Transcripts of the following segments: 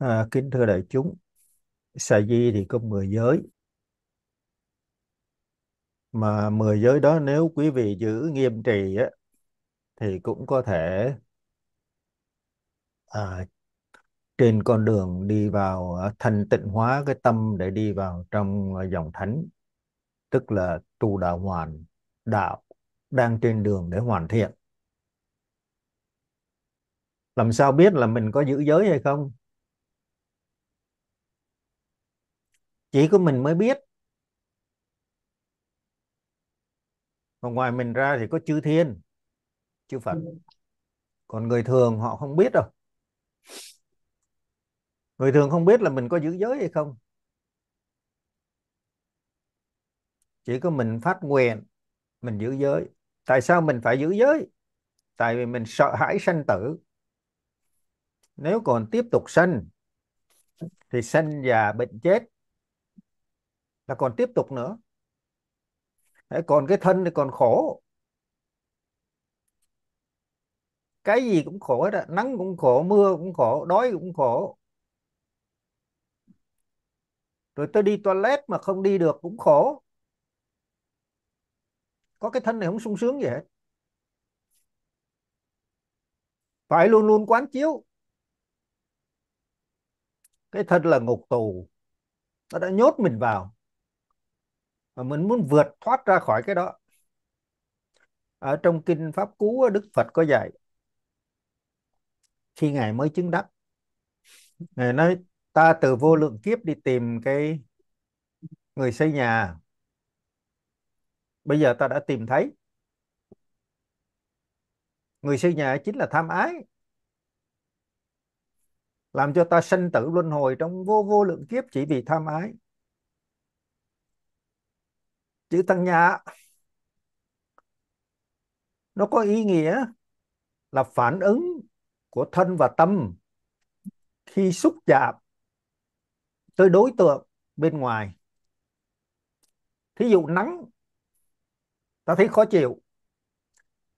À, kính thưa đại chúng, xà di thì có 10 giới. Mà 10 giới đó nếu quý vị giữ nghiêm trì á, thì cũng có thể à, trên con đường đi vào à, thanh tịnh hóa cái tâm để đi vào trong à, dòng thánh, tức là tu đạo hoàn đạo đang trên đường để hoàn thiện. Làm sao biết là mình có giữ giới hay không? chỉ có mình mới biết còn ngoài mình ra thì có chư thiên chư phật ừ. còn người thường họ không biết đâu người thường không biết là mình có giữ giới hay không chỉ có mình phát nguyện mình giữ giới tại sao mình phải giữ giới tại vì mình sợ hãi sanh tử nếu còn tiếp tục sanh thì sanh già bệnh chết là còn tiếp tục nữa Đấy, còn cái thân thì còn khổ cái gì cũng khổ hết á nắng cũng khổ mưa cũng khổ đói cũng khổ rồi tôi đi toilet mà không đi được cũng khổ có cái thân này không sung sướng gì hết phải luôn luôn quán chiếu cái thân là ngục tù nó đã nhốt mình vào mà mình muốn vượt thoát ra khỏi cái đó ở trong kinh pháp cú đức phật có dạy khi ngài mới chứng đắc ngài nói ta từ vô lượng kiếp đi tìm cái người xây nhà bây giờ ta đã tìm thấy người xây nhà chính là tham ái làm cho ta sanh tử luân hồi trong vô vô lượng kiếp chỉ vì tham ái chữ tăng nhã nó có ý nghĩa là phản ứng của thân và tâm khi xúc chạm tới đối tượng bên ngoài thí dụ nắng ta thấy khó chịu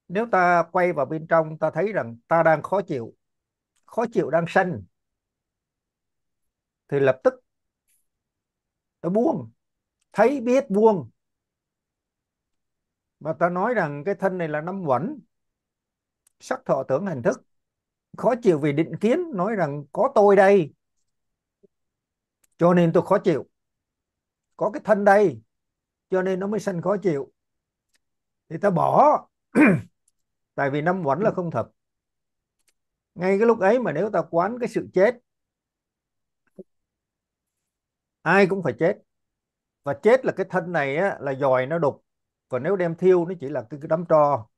nếu ta quay vào bên trong ta thấy rằng ta đang khó chịu khó chịu đang sanh thì lập tức ta buông thấy biết buông mà ta nói rằng cái thân này là năm uẩn sắc thọ tưởng hình thức khó chịu vì định kiến nói rằng có tôi đây cho nên tôi khó chịu có cái thân đây cho nên nó mới sanh khó chịu thì ta bỏ tại vì năm uẩn là không thật ngay cái lúc ấy mà nếu ta quán cái sự chết ai cũng phải chết và chết là cái thân này á, là giòi nó đục còn nếu đem thiêu nó chỉ là cái đám tro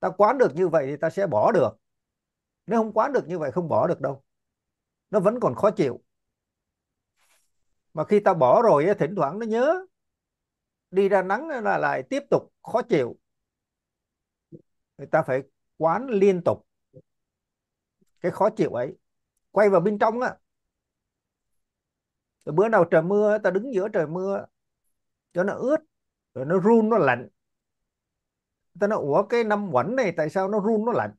ta quán được như vậy thì ta sẽ bỏ được nếu không quán được như vậy không bỏ được đâu nó vẫn còn khó chịu mà khi ta bỏ rồi thỉnh thoảng nó nhớ đi ra nắng là lại tiếp tục khó chịu người ta phải quán liên tục cái khó chịu ấy quay vào bên trong á bữa nào trời mưa ta đứng giữa trời mưa cho nó ướt rồi nó run nó lạnh ta nói ủa cái năm quẩn này tại sao nó run nó lạnh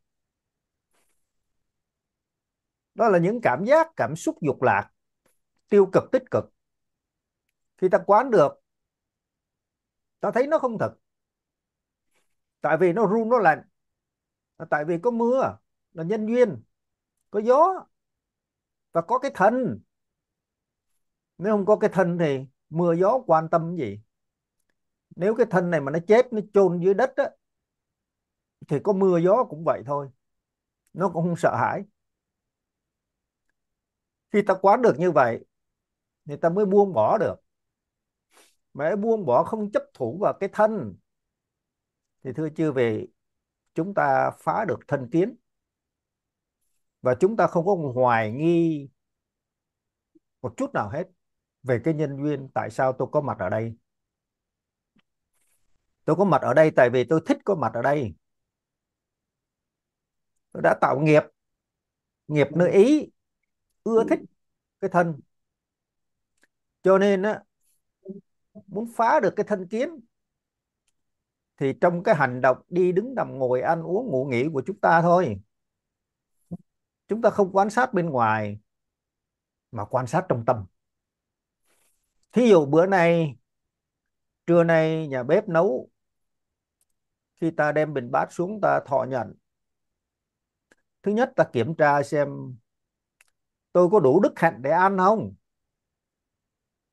đó là những cảm giác cảm xúc dục lạc tiêu cực tích cực khi ta quán được ta thấy nó không thật tại vì nó run nó lạnh tại vì có mưa là nhân duyên có gió và có cái thân nếu không có cái thân thì mưa gió quan tâm gì nếu cái thân này mà nó chết nó chôn dưới đất á, thì có mưa gió cũng vậy thôi nó cũng không sợ hãi khi ta quán được như vậy thì ta mới buông bỏ được mà buông bỏ không chấp thủ vào cái thân thì thưa chư vị chúng ta phá được thân kiến và chúng ta không có hoài nghi một chút nào hết về cái nhân duyên tại sao tôi có mặt ở đây tôi có mặt ở đây tại vì tôi thích có mặt ở đây tôi đã tạo nghiệp nghiệp nơi ý ưa thích cái thân cho nên á muốn phá được cái thân kiến thì trong cái hành động đi đứng nằm ngồi ăn uống ngủ nghỉ của chúng ta thôi chúng ta không quan sát bên ngoài mà quan sát trong tâm thí dụ bữa nay trưa nay nhà bếp nấu khi ta đem bình bát xuống ta thọ nhận thứ nhất ta kiểm tra xem tôi có đủ đức hạnh để ăn không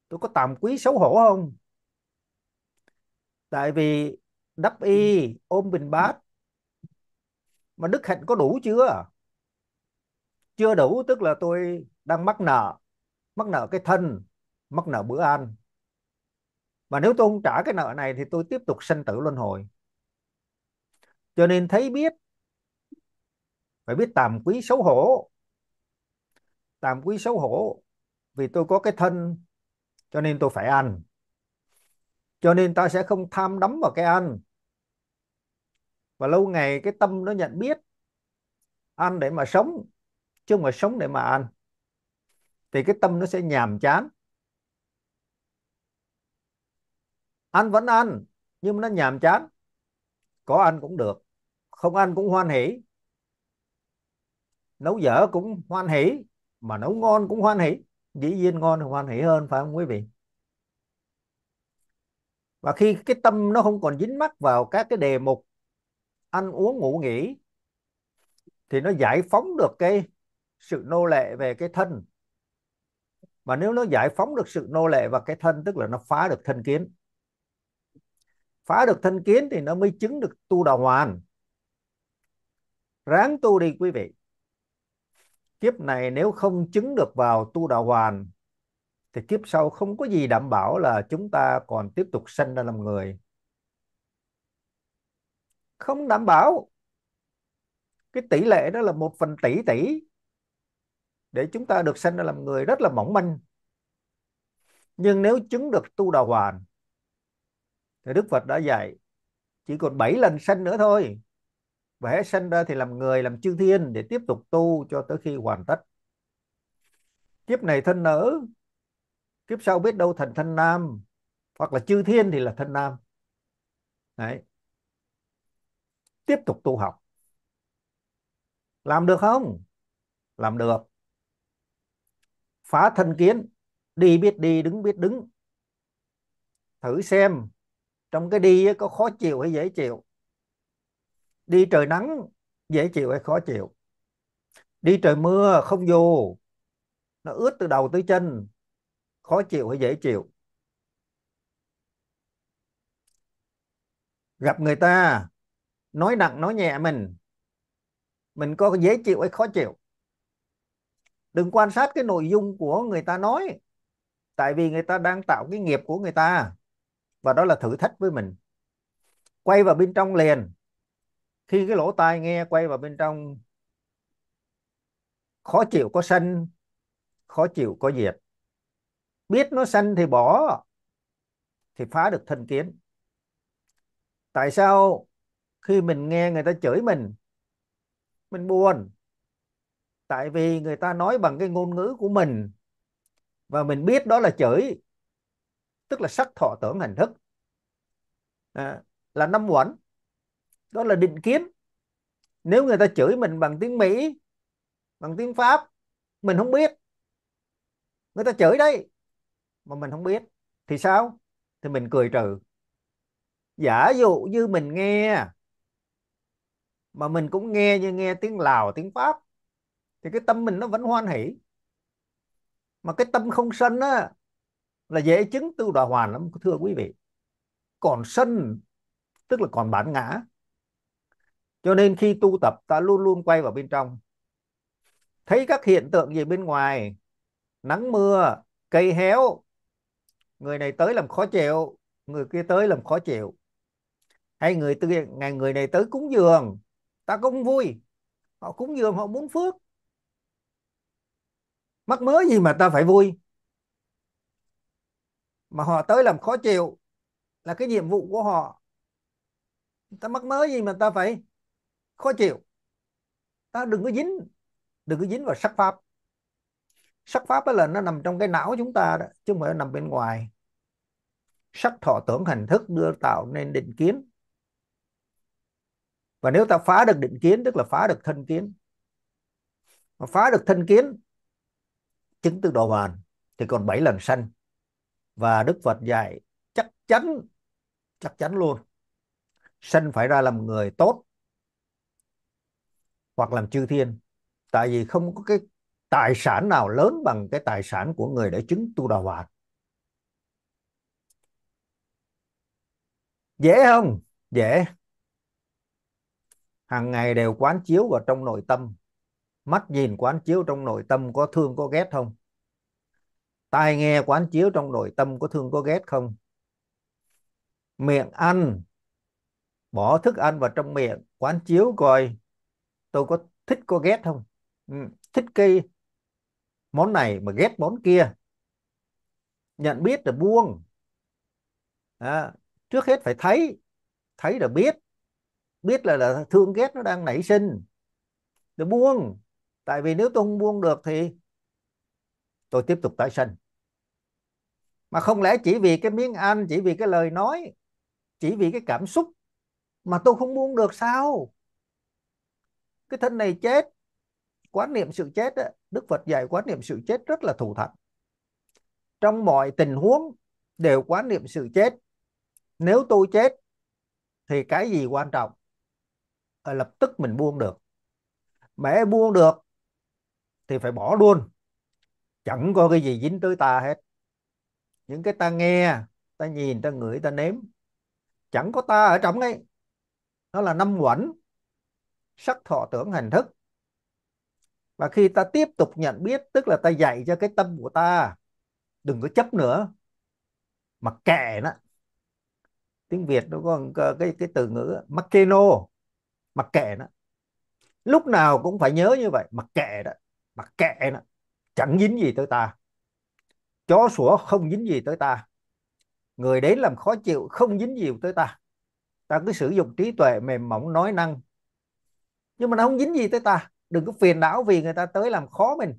tôi có tạm quý xấu hổ không tại vì đắp y ôm bình bát mà đức hạnh có đủ chưa chưa đủ tức là tôi đang mắc nợ mắc nợ cái thân mắc nợ bữa ăn và nếu tôi không trả cái nợ này thì tôi tiếp tục sanh tử luân hồi cho nên thấy biết phải biết tạm quý xấu hổ tạm quý xấu hổ vì tôi có cái thân cho nên tôi phải ăn cho nên ta sẽ không tham đắm vào cái ăn và lâu ngày cái tâm nó nhận biết ăn để mà sống chứ mà sống để mà ăn thì cái tâm nó sẽ nhàm chán ăn vẫn ăn nhưng mà nó nhàm chán có ăn cũng được không ăn cũng hoan hỉ nấu dở cũng hoan hỉ mà nấu ngon cũng hoan hỉ dĩ nhiên ngon thì hoan hỉ hơn phải không quý vị và khi cái tâm nó không còn dính mắc vào các cái đề mục ăn uống ngủ nghỉ thì nó giải phóng được cái sự nô lệ về cái thân mà nếu nó giải phóng được sự nô lệ và cái thân tức là nó phá được thân kiến phá được thân kiến thì nó mới chứng được tu đào hoàn ráng tu đi quý vị kiếp này nếu không chứng được vào tu đạo hoàn thì kiếp sau không có gì đảm bảo là chúng ta còn tiếp tục sanh ra làm người không đảm bảo cái tỷ lệ đó là một phần tỷ tỷ để chúng ta được sanh ra làm người rất là mỏng manh nhưng nếu chứng được tu đạo hoàn thì Đức Phật đã dạy chỉ còn 7 lần sanh nữa thôi và hết sanh ra thì làm người làm chư thiên để tiếp tục tu cho tới khi hoàn tất kiếp này thân nữ kiếp sau biết đâu thành thân nam hoặc là chư thiên thì là thân nam đấy tiếp tục tu học làm được không làm được phá thân kiến đi biết đi đứng biết đứng thử xem trong cái đi có khó chịu hay dễ chịu đi trời nắng dễ chịu hay khó chịu đi trời mưa không vô nó ướt từ đầu tới chân khó chịu hay dễ chịu gặp người ta nói nặng nói nhẹ mình mình có dễ chịu hay khó chịu đừng quan sát cái nội dung của người ta nói tại vì người ta đang tạo cái nghiệp của người ta và đó là thử thách với mình quay vào bên trong liền khi cái lỗ tai nghe quay vào bên trong khó chịu có sân khó chịu có diệt biết nó sân thì bỏ thì phá được thân kiến tại sao khi mình nghe người ta chửi mình mình buồn tại vì người ta nói bằng cái ngôn ngữ của mình và mình biết đó là chửi tức là sắc thọ tưởng hình thức à, là năm uẩn đó là định kiến nếu người ta chửi mình bằng tiếng Mỹ bằng tiếng Pháp mình không biết người ta chửi đấy mà mình không biết thì sao thì mình cười trừ giả dụ như mình nghe mà mình cũng nghe như nghe tiếng Lào tiếng Pháp thì cái tâm mình nó vẫn hoan hỷ mà cái tâm không sân á là dễ chứng tu đọa hoàn lắm thưa quý vị còn sân tức là còn bản ngã cho nên khi tu tập ta luôn luôn quay vào bên trong thấy các hiện tượng gì bên ngoài nắng mưa cây héo người này tới làm khó chịu người kia tới làm khó chịu hay người tư ngày người này tới cúng dường ta cũng vui họ cúng dường họ muốn phước mắc mớ gì mà ta phải vui mà họ tới làm khó chịu là cái nhiệm vụ của họ ta mắc mớ gì mà ta phải khó chịu ta đừng có dính đừng có dính vào sắc pháp sắc pháp ấy là nó nằm trong cái não chúng ta đó chứ không phải nằm bên ngoài sắc thọ tưởng hành thức đưa tạo nên định kiến và nếu ta phá được định kiến tức là phá được thân kiến mà phá được thân kiến chứng tư độ hoàn thì còn bảy lần sanh và Đức Phật dạy chắc chắn chắc chắn luôn sanh phải ra làm người tốt hoặc làm chư thiên tại vì không có cái tài sản nào lớn bằng cái tài sản của người đã chứng tu đà hoạt dễ không dễ hàng ngày đều quán chiếu vào trong nội tâm mắt nhìn quán chiếu trong nội tâm có thương có ghét không tai nghe quán chiếu trong nội tâm có thương có ghét không miệng ăn bỏ thức ăn vào trong miệng quán chiếu coi tôi có thích có ghét không ừ, thích cái món này mà ghét món kia nhận biết là buông à, trước hết phải thấy thấy là biết biết là, là thương ghét nó đang nảy sinh để buông tại vì nếu tôi không buông được thì tôi tiếp tục tái sinh mà không lẽ chỉ vì cái miếng ăn chỉ vì cái lời nói chỉ vì cái cảm xúc mà tôi không buông được sao cái thân này chết quán niệm sự chết đó, Đức Phật dạy quán niệm sự chết rất là thù thật trong mọi tình huống đều quán niệm sự chết nếu tôi chết thì cái gì quan trọng lập tức mình buông được mẹ buông được thì phải bỏ luôn chẳng có cái gì dính tới ta hết những cái ta nghe ta nhìn ta ngửi ta nếm chẳng có ta ở trong ấy nó là năm uẩn sắc thọ tưởng hành thức và khi ta tiếp tục nhận biết tức là ta dạy cho cái tâm của ta đừng có chấp nữa mà kệ nó tiếng việt nó có cái cái từ ngữ mặc kê nô mặc kệ nó lúc nào cũng phải nhớ như vậy mặc kệ đó mặc kệ nó chẳng dính gì tới ta chó sủa không dính gì tới ta người đến làm khó chịu không dính gì tới ta ta cứ sử dụng trí tuệ mềm mỏng nói năng nhưng mà nó không dính gì tới ta đừng có phiền não vì người ta tới làm khó mình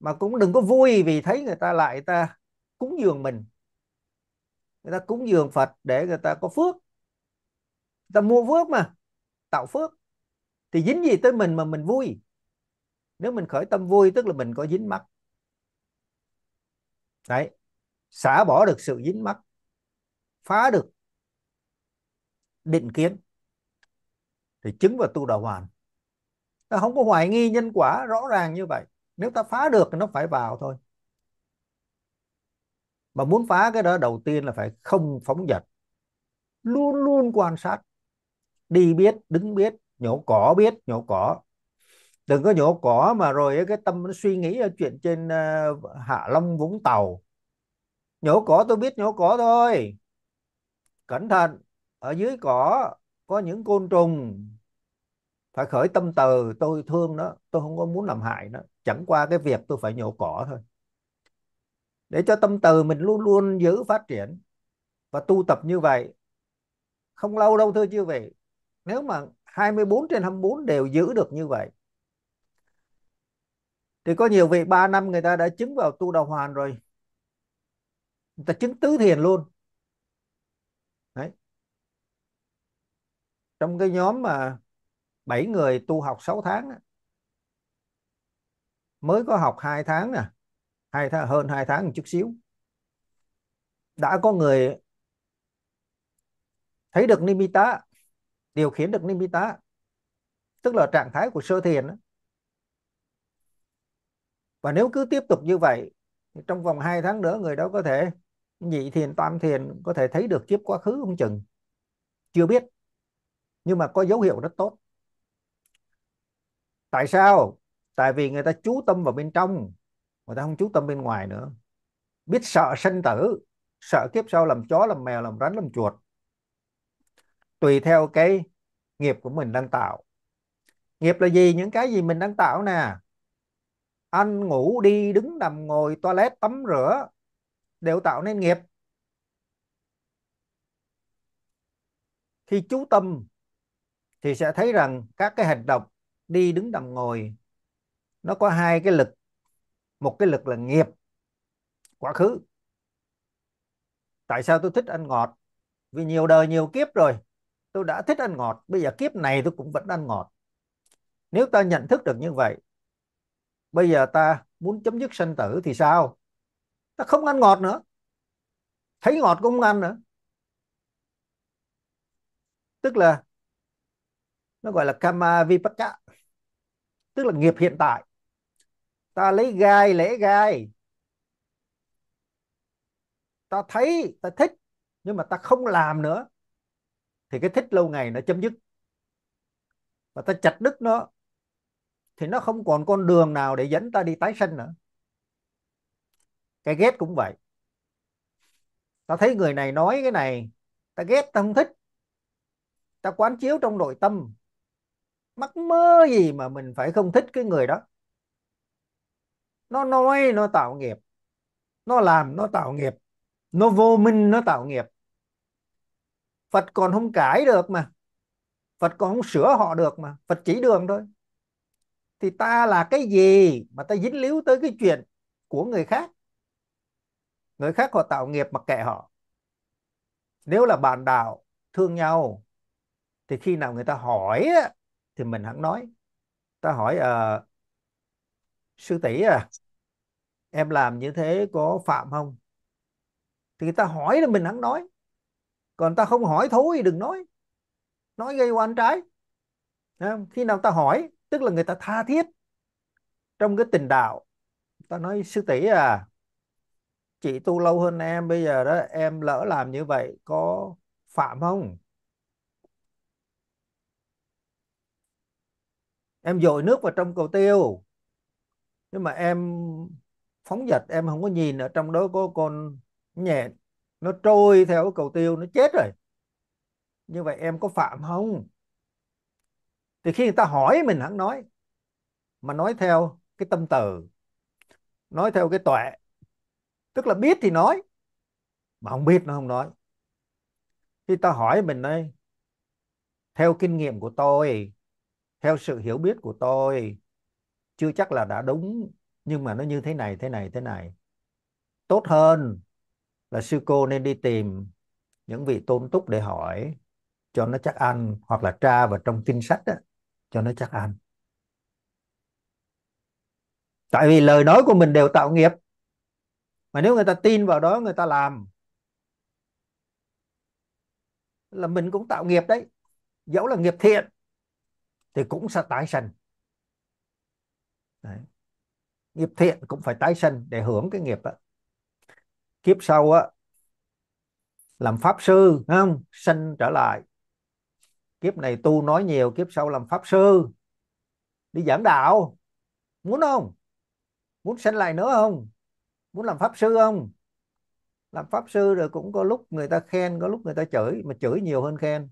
mà cũng đừng có vui vì thấy người ta lại ta cúng dường mình người ta cúng dường Phật để người ta có phước người ta mua phước mà tạo phước thì dính gì tới mình mà mình vui nếu mình khởi tâm vui tức là mình có dính mắc đấy xả bỏ được sự dính mắc phá được định kiến thì chứng và tu đạo hoàn ta không có hoài nghi nhân quả rõ ràng như vậy nếu ta phá được thì nó phải vào thôi mà muốn phá cái đó đầu tiên là phải không phóng dật luôn luôn quan sát đi biết đứng biết nhổ cỏ biết nhổ cỏ đừng có nhổ cỏ mà rồi cái tâm nó suy nghĩ ở chuyện trên ờ, hạ long vũng tàu nhổ cỏ tôi biết nhổ cỏ thôi cẩn thận ở dưới cỏ có những côn trùng phải khởi tâm từ tôi thương nó tôi không có muốn làm hại nó chẳng qua cái việc tôi phải nhổ cỏ thôi để cho tâm từ mình luôn luôn giữ phát triển và tu tập như vậy không lâu đâu thưa chư vị nếu mà 24 trên 24 đều giữ được như vậy thì có nhiều vị 3 năm người ta đã chứng vào tu đào hoàn rồi người ta chứng tứ thiền luôn trong cái nhóm mà 7 người tu học 6 tháng mới có học 2 tháng nè hai tháng hơn 2 tháng một chút xíu đã có người thấy được nimitta điều khiển được nimitta tức là trạng thái của sơ thiền và nếu cứ tiếp tục như vậy thì trong vòng 2 tháng nữa người đó có thể nhị thiền tam thiền có thể thấy được kiếp quá khứ không chừng chưa biết nhưng mà có dấu hiệu rất tốt tại sao tại vì người ta chú tâm vào bên trong người ta không chú tâm bên ngoài nữa biết sợ sinh tử sợ kiếp sau làm chó làm mèo làm rắn làm chuột tùy theo cái nghiệp của mình đang tạo nghiệp là gì những cái gì mình đang tạo nè ăn ngủ đi đứng nằm ngồi toilet tắm rửa đều tạo nên nghiệp khi chú tâm thì sẽ thấy rằng các cái hành động đi đứng nằm ngồi nó có hai cái lực một cái lực là nghiệp quá khứ tại sao tôi thích ăn ngọt vì nhiều đời nhiều kiếp rồi tôi đã thích ăn ngọt bây giờ kiếp này tôi cũng vẫn ăn ngọt nếu ta nhận thức được như vậy bây giờ ta muốn chấm dứt sanh tử thì sao ta không ăn ngọt nữa thấy ngọt cũng không ăn nữa tức là nó gọi là kama vipaka tức là nghiệp hiện tại ta lấy gai lễ gai ta thấy ta thích nhưng mà ta không làm nữa thì cái thích lâu ngày nó chấm dứt và ta chặt đứt nó thì nó không còn con đường nào để dẫn ta đi tái sinh nữa cái ghét cũng vậy ta thấy người này nói cái này ta ghét ta không thích ta quán chiếu trong nội tâm mắc mơ gì mà mình phải không thích cái người đó nó nói nó tạo nghiệp nó làm nó tạo nghiệp nó vô minh nó tạo nghiệp Phật còn không cải được mà Phật còn không sửa họ được mà Phật chỉ đường thôi thì ta là cái gì mà ta dính líu tới cái chuyện của người khác người khác họ tạo nghiệp mặc kệ họ nếu là bạn đạo thương nhau thì khi nào người ta hỏi thì mình hẳn nói ta hỏi à, sư tỷ à em làm như thế có phạm không thì ta hỏi là mình hẳn nói còn ta không hỏi thôi đừng nói nói gây oan trái không? khi nào ta hỏi tức là người ta tha thiết trong cái tình đạo ta nói sư tỷ à chị tu lâu hơn em bây giờ đó em lỡ làm như vậy có phạm không em dội nước vào trong cầu tiêu nhưng mà em phóng dật em không có nhìn ở trong đó có con nhện nó trôi theo cái cầu tiêu nó chết rồi như vậy em có phạm không thì khi người ta hỏi mình hẳn nói mà nói theo cái tâm từ nói theo cái tuệ tức là biết thì nói mà không biết nó không nói khi ta hỏi mình đây theo kinh nghiệm của tôi theo sự hiểu biết của tôi chưa chắc là đã đúng nhưng mà nó như thế này thế này thế này tốt hơn là sư cô nên đi tìm những vị tôn túc để hỏi cho nó chắc ăn hoặc là tra vào trong kinh sách đó, cho nó chắc ăn tại vì lời nói của mình đều tạo nghiệp mà nếu người ta tin vào đó người ta làm là mình cũng tạo nghiệp đấy dẫu là nghiệp thiện thì cũng sẽ tái sanh Đấy. nghiệp thiện cũng phải tái sanh để hưởng cái nghiệp đó. kiếp sau á làm pháp sư không sanh trở lại kiếp này tu nói nhiều kiếp sau làm pháp sư đi giảng đạo muốn không muốn sanh lại nữa không muốn làm pháp sư không làm pháp sư rồi cũng có lúc người ta khen có lúc người ta chửi mà chửi nhiều hơn khen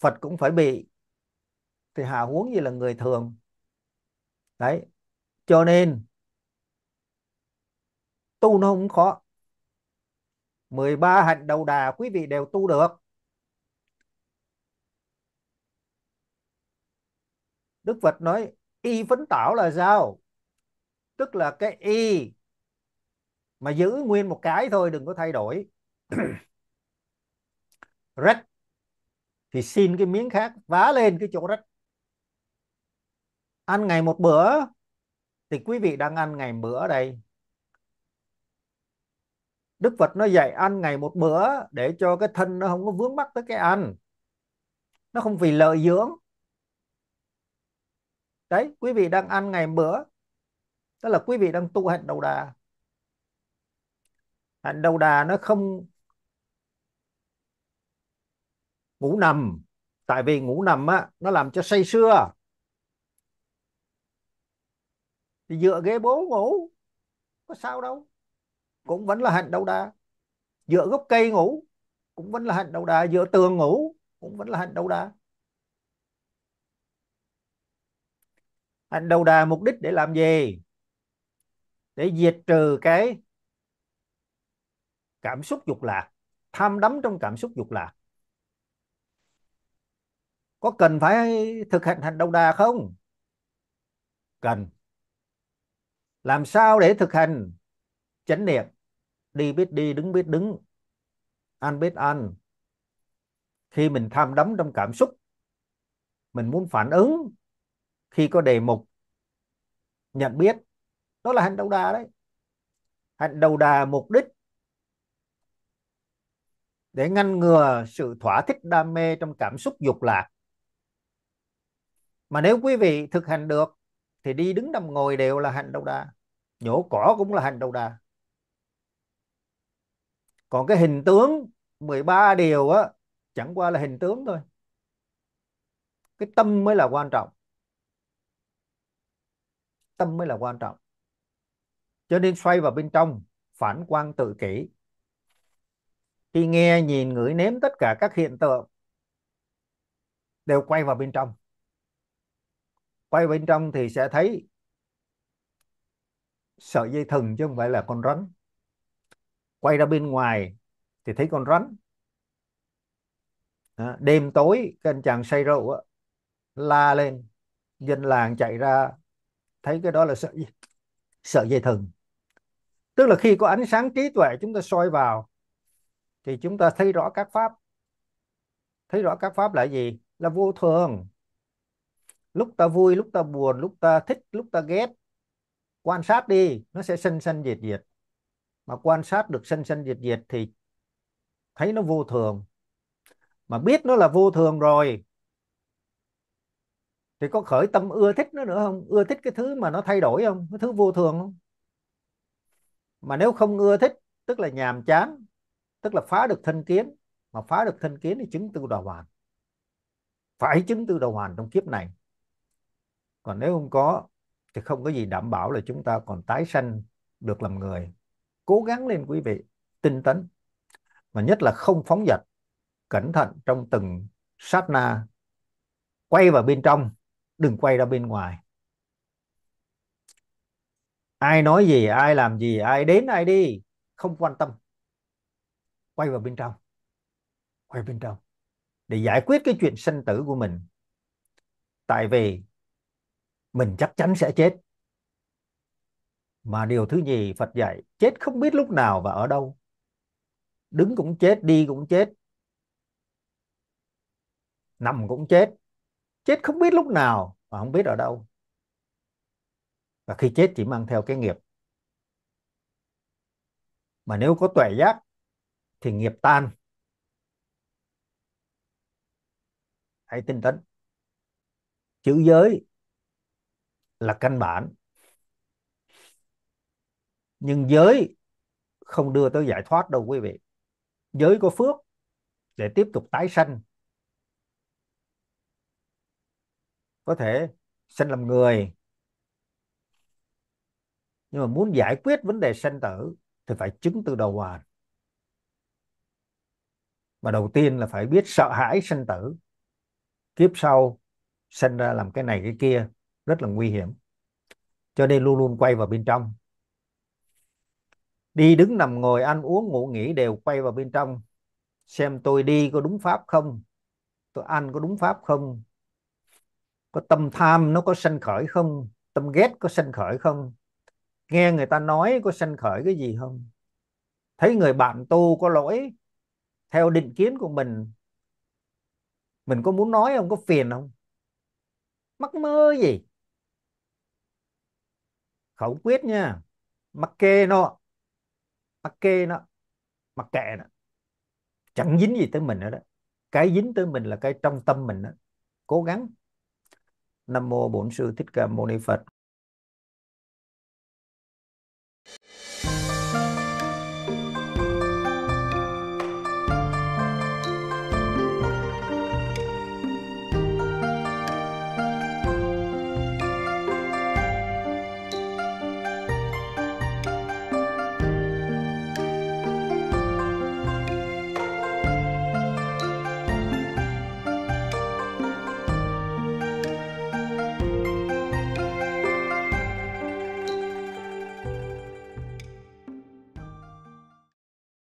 Phật cũng phải bị thì hạ huống gì là người thường đấy cho nên tu nó không khó 13 hạnh đầu đà quý vị đều tu được Đức Phật nói y phấn tảo là sao tức là cái y mà giữ nguyên một cái thôi đừng có thay đổi rách thì xin cái miếng khác vá lên cái chỗ rách ăn ngày một bữa thì quý vị đang ăn ngày bữa đây Đức Phật nó dạy ăn ngày một bữa để cho cái thân nó không có vướng mắc tới cái ăn nó không vì lợi dưỡng đấy quý vị đang ăn ngày bữa tức là quý vị đang tu hạnh đầu đà hạnh đầu đà nó không ngủ nằm tại vì ngủ nằm á nó làm cho say sưa thì dựa ghế bố ngủ có sao đâu cũng vẫn là hạnh đầu đà dựa gốc cây ngủ cũng vẫn là hạnh đầu đà dựa tường ngủ cũng vẫn là hạnh đầu đà hạnh đầu đà mục đích để làm gì để diệt trừ cái cảm xúc dục lạc tham đắm trong cảm xúc dục lạc có cần phải thực hành hạnh đầu đà không cần làm sao để thực hành chánh niệm đi biết đi đứng biết đứng ăn biết ăn khi mình tham đắm trong cảm xúc mình muốn phản ứng khi có đề mục nhận biết đó là hạnh đầu đà đấy hạnh đầu đà mục đích để ngăn ngừa sự thỏa thích đam mê trong cảm xúc dục lạc mà nếu quý vị thực hành được thì đi đứng nằm ngồi đều là hành đầu đà nhổ cỏ cũng là hành đầu đà còn cái hình tướng 13 điều á chẳng qua là hình tướng thôi cái tâm mới là quan trọng tâm mới là quan trọng cho nên xoay vào bên trong phản quan tự kỷ khi nghe nhìn ngửi nếm tất cả các hiện tượng đều quay vào bên trong quay bên trong thì sẽ thấy sợi dây thừng chứ không phải là con rắn quay ra bên ngoài thì thấy con rắn à, đêm tối cái anh chàng say rượu á, la lên dân làng chạy ra thấy cái đó là sợi sợi dây thừng tức là khi có ánh sáng trí tuệ chúng ta soi vào thì chúng ta thấy rõ các pháp thấy rõ các pháp là gì là vô thường lúc ta vui lúc ta buồn lúc ta thích lúc ta ghét quan sát đi nó sẽ sân sân diệt diệt mà quan sát được sân sân diệt diệt thì thấy nó vô thường mà biết nó là vô thường rồi thì có khởi tâm ưa thích nó nữa không ưa thích cái thứ mà nó thay đổi không cái thứ vô thường không mà nếu không ưa thích tức là nhàm chán tức là phá được thân kiến mà phá được thân kiến thì chứng tư đạo hoàn phải chứng tư đạo hoàn trong kiếp này còn nếu không có thì không có gì đảm bảo là chúng ta còn tái sanh được làm người cố gắng lên quý vị tinh tấn mà nhất là không phóng dật cẩn thận trong từng sát na quay vào bên trong đừng quay ra bên ngoài ai nói gì ai làm gì ai đến ai đi không quan tâm quay vào bên trong quay bên trong để giải quyết cái chuyện sinh tử của mình tại vì mình chắc chắn sẽ chết mà điều thứ nhì Phật dạy chết không biết lúc nào và ở đâu đứng cũng chết đi cũng chết nằm cũng chết chết không biết lúc nào và không biết ở đâu và khi chết chỉ mang theo cái nghiệp mà nếu có tuệ giác thì nghiệp tan hãy tinh tấn chữ giới là căn bản nhưng giới không đưa tới giải thoát đâu quý vị giới có phước để tiếp tục tái sanh có thể sanh làm người nhưng mà muốn giải quyết vấn đề sanh tử thì phải chứng từ đầu hoàn mà đầu tiên là phải biết sợ hãi sanh tử kiếp sau sanh ra làm cái này cái kia rất là nguy hiểm cho nên luôn luôn quay vào bên trong đi đứng nằm ngồi ăn uống ngủ nghỉ đều quay vào bên trong xem tôi đi có đúng pháp không tôi ăn có đúng pháp không có tâm tham nó có sanh khởi không tâm ghét có sanh khởi không nghe người ta nói có sanh khởi cái gì không thấy người bạn tu có lỗi theo định kiến của mình mình có muốn nói không có phiền không mắc mơ gì khẩu quyết nha mặc kệ nó mặc kệ nó mặc kệ nó chẳng dính gì tới mình nữa đó cái dính tới mình là cái trong tâm mình đó cố gắng Nam mô Bổn sư Thích Ca Mâu Ni Phật.